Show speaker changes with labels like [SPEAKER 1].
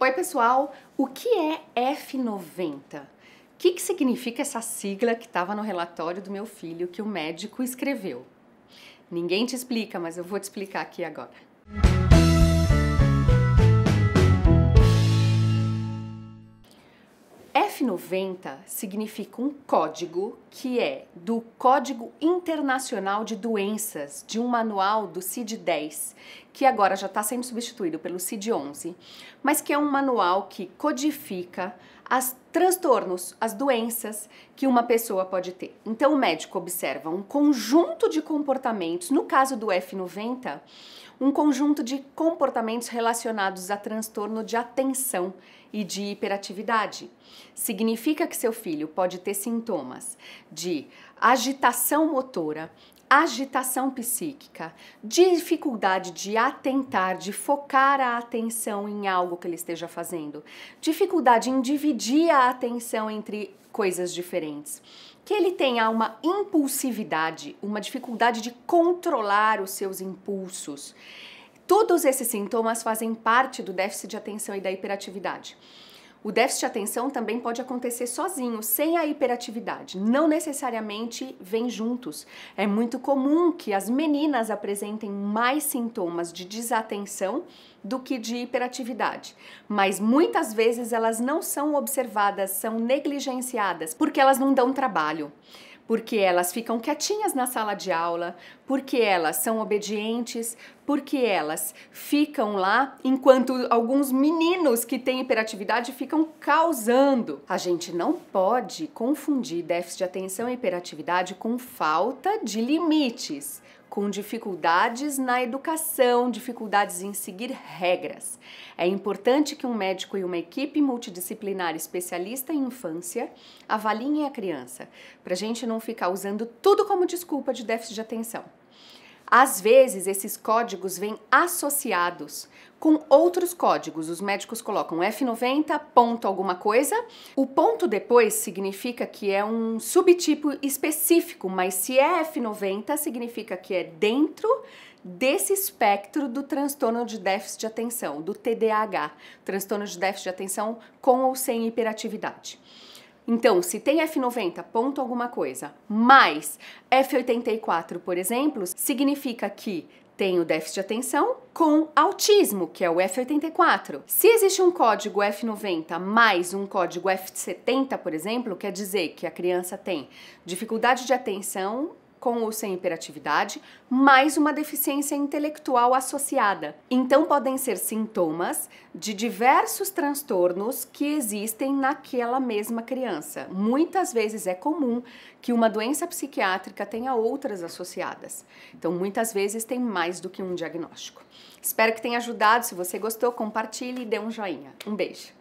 [SPEAKER 1] Oi, pessoal! O que é F90? O que, que significa essa sigla que estava no relatório do meu filho que o médico escreveu? Ninguém te explica, mas eu vou te explicar aqui agora. F90 significa um código que é do Código Internacional de Doenças, de um manual do CID-10, que agora já está sendo substituído pelo CID-11, mas que é um manual que codifica as transtornos, as doenças que uma pessoa pode ter. Então, o médico observa um conjunto de comportamentos, no caso do F90, um conjunto de comportamentos relacionados a transtorno de atenção e de hiperatividade. Significa que seu filho pode ter sintomas de agitação motora, agitação psíquica, dificuldade de atentar, de focar a atenção em algo que ele esteja fazendo, dificuldade em dividir a atenção entre coisas diferentes, que ele tenha uma impulsividade, uma dificuldade de controlar os seus impulsos. Todos esses sintomas fazem parte do déficit de atenção e da hiperatividade. O déficit de atenção também pode acontecer sozinho, sem a hiperatividade. Não necessariamente vem juntos. É muito comum que as meninas apresentem mais sintomas de desatenção do que de hiperatividade, mas muitas vezes elas não são observadas, são negligenciadas porque elas não dão trabalho porque elas ficam quietinhas na sala de aula, porque elas são obedientes, porque elas ficam lá enquanto alguns meninos que têm hiperatividade ficam causando. A gente não pode confundir déficit de atenção e hiperatividade com falta de limites com dificuldades na educação, dificuldades em seguir regras. É importante que um médico e uma equipe multidisciplinar especialista em infância avaliem a criança, para a gente não ficar usando tudo como desculpa de déficit de atenção. Às vezes, esses códigos vêm associados com outros códigos. Os médicos colocam F90, ponto alguma coisa. O ponto depois significa que é um subtipo específico, mas se é F90, significa que é dentro desse espectro do transtorno de déficit de atenção, do TDAH, transtorno de déficit de atenção com ou sem hiperatividade. Então, se tem F90, ponto alguma coisa, mais F84, por exemplo, significa que tem o déficit de atenção com autismo, que é o F84. Se existe um código F90 mais um código F70, por exemplo, quer dizer que a criança tem dificuldade de atenção com ou sem hiperatividade, mais uma deficiência intelectual associada. Então, podem ser sintomas de diversos transtornos que existem naquela mesma criança. Muitas vezes é comum que uma doença psiquiátrica tenha outras associadas. Então, muitas vezes tem mais do que um diagnóstico. Espero que tenha ajudado. Se você gostou, compartilhe e dê um joinha. Um beijo.